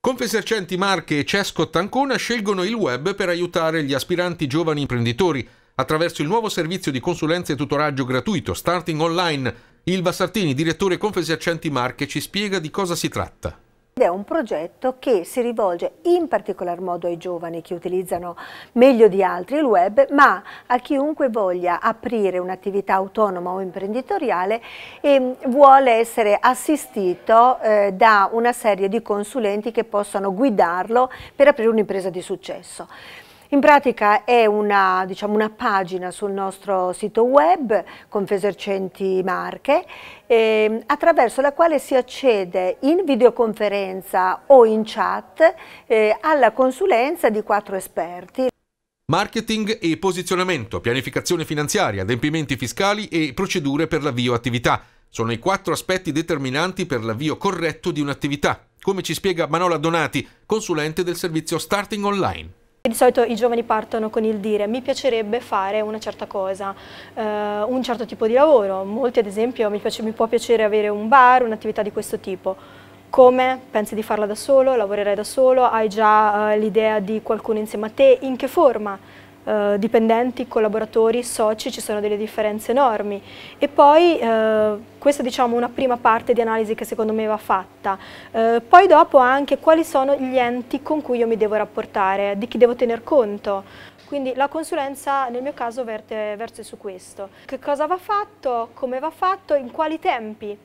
Confesercenti Marche e Cescot Ancona scelgono il web per aiutare gli aspiranti giovani imprenditori attraverso il nuovo servizio di consulenza e tutoraggio gratuito Starting Online. Ilva Sartini, direttore Confesercenti Marche, ci spiega di cosa si tratta. Ed è un progetto che si rivolge in particolar modo ai giovani che utilizzano meglio di altri il web, ma a chiunque voglia aprire un'attività autonoma o imprenditoriale e vuole essere assistito eh, da una serie di consulenti che possano guidarlo per aprire un'impresa di successo. In pratica è una, diciamo, una, pagina sul nostro sito web Confesercenti Marche eh, attraverso la quale si accede in videoconferenza o in chat eh, alla consulenza di quattro esperti. Marketing e posizionamento, pianificazione finanziaria, adempimenti fiscali e procedure per l'avvio attività sono i quattro aspetti determinanti per l'avvio corretto di un'attività, come ci spiega Manola Donati, consulente del servizio Starting Online di solito i giovani partono con il dire mi piacerebbe fare una certa cosa, eh, un certo tipo di lavoro, molti ad esempio mi, piace, mi può piacere avere un bar, un'attività di questo tipo. Come? Pensi di farla da solo? Lavorerai da solo? Hai già eh, l'idea di qualcuno insieme a te? In che forma? eh, dipendenti, collaboratori, soci ci sono delle differenze enormi e poi eh, questa è diciamo, una prima parte di analisi che secondo me va fatta. Eh, poi dopo anche quali sono gli enti con cui io mi devo rapportare, di chi devo tener conto. Quindi la consulenza nel mio caso verte, verte su questo. Che cosa va fatto, come va fatto, in quali tempi,